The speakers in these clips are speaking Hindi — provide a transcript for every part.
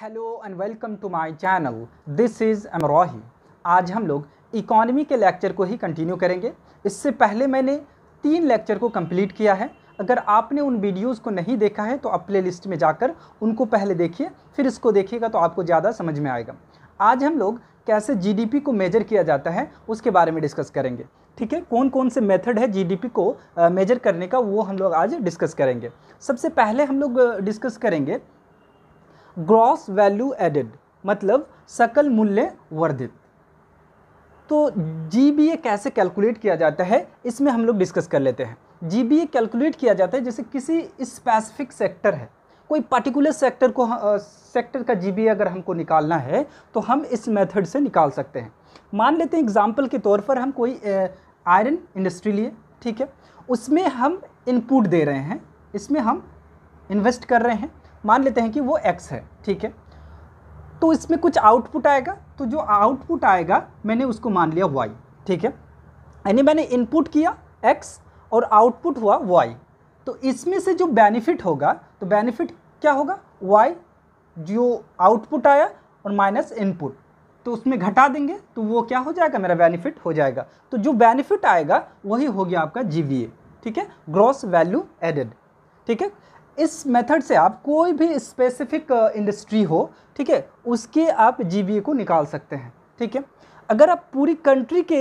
hello and welcome to my channel this is Amrohi आज हम लोग इकोनॉमी के लेक्चर को ही कंटिन्यू करेंगे इससे पहले मैंने तीन लेक्चर को कंप्लीट किया है अगर आपने उन वीडियोस को नहीं देखा है तो आप प्ले लिस्ट में जाकर उनको पहले देखिए फिर इसको देखिएगा तो आपको ज़्यादा समझ में आएगा आज हम लोग कैसे जीडीपी को मेजर किया जाता है उसके बारे में डिस्कस करेंगे ठीक है कौन कौन से मेथड है जीडीपी को मेजर करने का वो हम लोग आज डिस्कस करेंगे सबसे पहले हम लोग डिस्कस करेंगे ग्रॉस वैल्यू एडेड मतलब सकल मूल्य वर्धित तो जी कैसे कैलकुलेट किया जाता है इसमें हम लोग डिस्कस कर लेते हैं जी कैलकुलेट किया जाता है जैसे किसी स्पेसिफिक सेक्टर है कोई पर्टिकुलर सेक्टर को सेक्टर का जी अगर हमको निकालना है तो हम इस मेथड से निकाल सकते हैं मान लेते हैं एग्जाम्पल के तौर पर हम कोई आयरन इंडस्ट्री लिए ठीक है उसमें हम इनपुट दे रहे हैं इसमें हम इन्वेस्ट कर रहे हैं मान लेते हैं कि वो एक्स है ठीक है तो इसमें कुछ आउटपुट आएगा तो जो आउटपुट आएगा मैंने उसको मान लिया वाई ठीक है यानी मैंने इनपुट किया एक्स और आउटपुट हुआ वाई तो इसमें से जो बेनिफिट होगा तो बेनिफिट क्या होगा वाई जो आउटपुट आया और माइनस इनपुट तो उसमें घटा देंगे तो वो क्या हो जाएगा मेरा बेनिफिट हो जाएगा तो जो बेनिफिट आएगा वही हो गया आपका जी ठीक है ग्रॉस वैल्यू एडेड ठीक है इस मेथड से आप कोई भी स्पेसिफिक इंडस्ट्री uh, हो ठीक है उसके आप जी को निकाल सकते हैं ठीक है अगर आप पूरी कंट्री के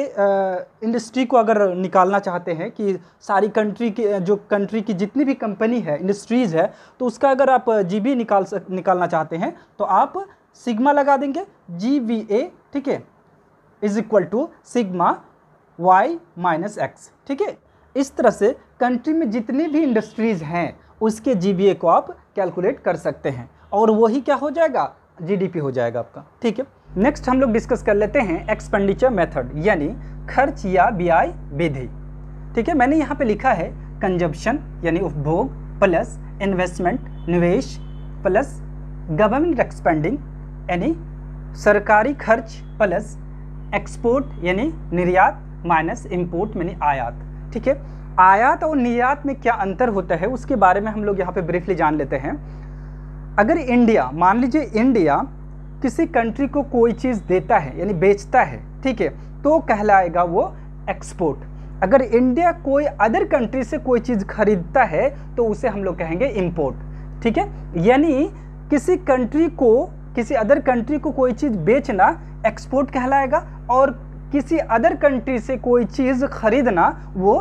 इंडस्ट्री uh, को अगर निकालना चाहते हैं कि सारी कंट्री के uh, जो कंट्री की जितनी भी कंपनी है इंडस्ट्रीज़ है तो उसका अगर आप जी निकाल सक निकालना चाहते हैं तो आप सिग्मा लगा देंगे जी बी ए ठीक है is equal to sigma Y minus X ठीक है इस तरह से कंट्री में जितनी भी इंडस्ट्रीज़ हैं उसके जी को आप कैलकुलेट कर सकते हैं और वही क्या हो जाएगा पी हो जाएगा आपका ठीक है नेक्स्ट हम लोग डिस्कस कर लेते हैं एक्सपेंडिचर मेथड यानी खर्च या व्यय विधि ठीक है मैंने यहाँ पे लिखा है कंजप्शन यानी उपभोग प्लस इन्वेस्टमेंट निवेश प्लस गवर्नमेंट एक्सपेंडिंग यानी सरकारी खर्च प्लस एक्सपोर्ट यानी निर्यात माइनस इम्पोर्ट यानी आयात ठीक है आयात तो और नियात में क्या अंतर होता है उसके बारे में हम लोग यहाँ पे ब्रीफली जान लेते हैं अगर इंडिया मान लीजिए इंडिया किसी कंट्री को कोई चीज़ देता है यानी बेचता है ठीक है तो कहलाएगा वो एक्सपोर्ट अगर इंडिया कोई अदर कंट्री से कोई चीज़ खरीदता है तो उसे हम लोग कहेंगे इम्पोर्ट ठीक है यानी किसी कंट्री को किसी अदर कंट्री को कोई चीज़ बेचना एक्सपोर्ट कहलाएगा और किसी अदर कंट्री से कोई चीज़ खरीदना वो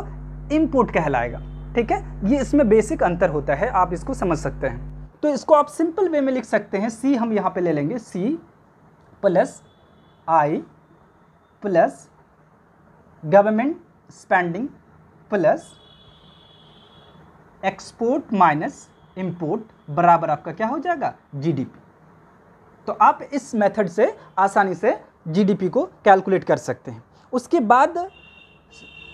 इनपुट कहलाएगा ठीक है ये इसमें बेसिक अंतर होता है आप इसको समझ सकते हैं तो इसको आप सिंपल वे में लिख सकते हैं सी हम यहाँ पे ले लेंगे C plus I plus government spending plus export minus import बराबर आपका क्या हो जाएगा जीडीपी तो आप इस मेथड से आसानी से जीडीपी को कैलकुलेट कर सकते हैं उसके बाद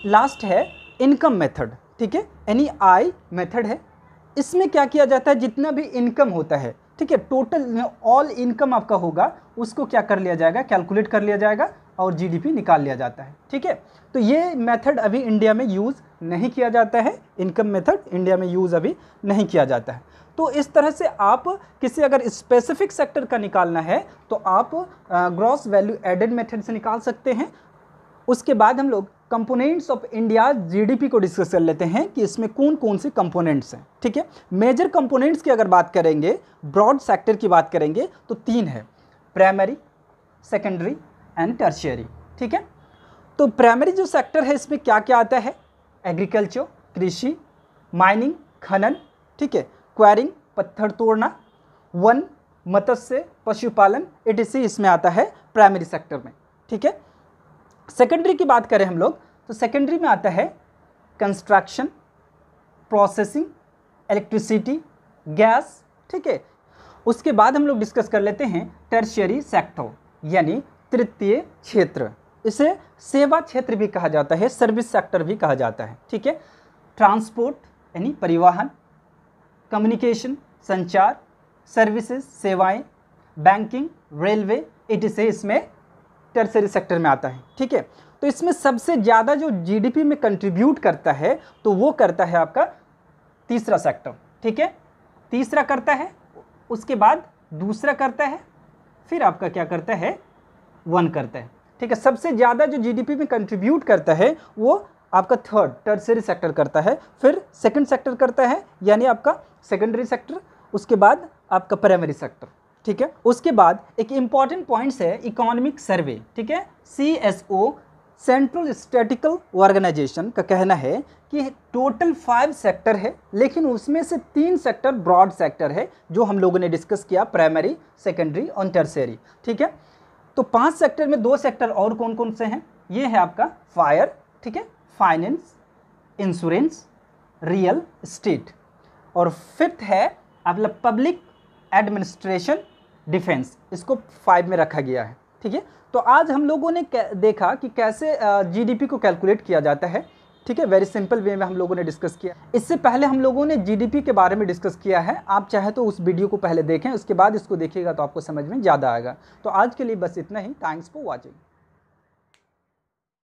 लास्ट है इनकम मेथड ठीक है एनी आई मेथड है इसमें क्या किया जाता है जितना भी इनकम होता है ठीक है टोटल ऑल इनकम आपका होगा उसको क्या कर लिया जाएगा कैलकुलेट कर लिया जाएगा और जीडीपी निकाल लिया जाता है ठीक है तो ये मेथड अभी इंडिया में यूज़ नहीं किया जाता है इनकम मेथड इंडिया में यूज़ अभी नहीं किया जाता है तो इस तरह से आप किसी अगर स्पेसिफिक सेक्टर का निकालना है तो आप ग्रॉस वैल्यू एडेड मेथड से निकाल सकते हैं उसके बाद हम लोग कंपोनेंट्स ऑफ इंडिया जीडीपी को डिस्कस कर लेते हैं कि इसमें कौन कौन से कंपोनेंट्स हैं ठीक है मेजर कंपोनेंट्स की अगर बात करेंगे ब्रॉड सेक्टर की बात करेंगे तो तीन है प्राइमरी सेकेंडरी एंड टर्शियरी ठीक है तो प्राइमरी जो सेक्टर है इसमें क्या क्या आता है एग्रीकल्चर कृषि माइनिंग खनन ठीक है क्वारिंग पत्थर तोड़ना वन मत्स्य पशुपालन एटीसी इसमें आता है प्राइमरी सेक्टर में ठीक है सेकेंडरी की बात करें हम लोग तो सेकेंडरी में आता है कंस्ट्रक्शन प्रोसेसिंग इलेक्ट्रिसिटी गैस ठीक है उसके बाद हम लोग डिस्कस कर लेते हैं टर्शियरी सेक्टर यानी तृतीय क्षेत्र इसे सेवा क्षेत्र भी कहा जाता है सर्विस सेक्टर भी कहा जाता है ठीक है ट्रांसपोर्ट यानी परिवहन कम्युनिकेशन संचार सर्विसेज सेवाएं बैंकिंग रेलवे इट इसे इसमें टर्सरी सेक्टर में आता है ठीक है तो इसमें सबसे ज़्यादा जो जीडीपी में कंट्रीब्यूट करता है तो वो करता है आपका तीसरा सेक्टर ठीक है तीसरा करता है उसके बाद दूसरा करता है फिर आपका क्या करता है वन करता है ठीक है सबसे ज़्यादा जो जीडीपी में कंट्रीब्यूट करता है वो आपका थर्ड टर्सरी सेक्टर करता है फिर सेकेंड सेक्टर करता है यानी आपका सेकेंडरी सेक्टर उसके बाद आपका प्राइमरी सेक्टर ठीक है उसके बाद एक इम्पॉर्टेंट पॉइंट्स है इकोनॉमिक सर्वे ठीक है C S O central statical organisation का कहना है कि टोटल फाइव सेक्टर है लेकिन उसमें से तीन सेक्टर ब्रॉड सेक्टर है जो हम लोगों ने डिस्कस किया प्राइमरी सेकेंडरी और टर्सरी ठीक है तो पांच सेक्टर में दो सेक्टर और कौन कौन से हैं ये है आपका फायर ठीक है फाइनेंस इंश्योरेंस रियल स्टेट और फिफ्थ है आप पब्लिक एडमिनिस्ट्रेशन डिफेंस इसको फाइव में रखा गया है ठीक है तो आज हम लोगों ने देखा कि कैसे जीडीपी को कैलकुलेट किया जाता है ठीक है वेरी सिंपल वे में हम लोगों ने डिस्कस किया इससे पहले हम लोगों ने जीडीपी के बारे में डिस्कस किया है आप चाहे तो उस वीडियो को पहले देखें उसके बाद इसको देखिएगा तो आपको समझ में ज़्यादा आएगा तो आज के लिए बस इतना ही थैंक्स फॉर वॉचिंग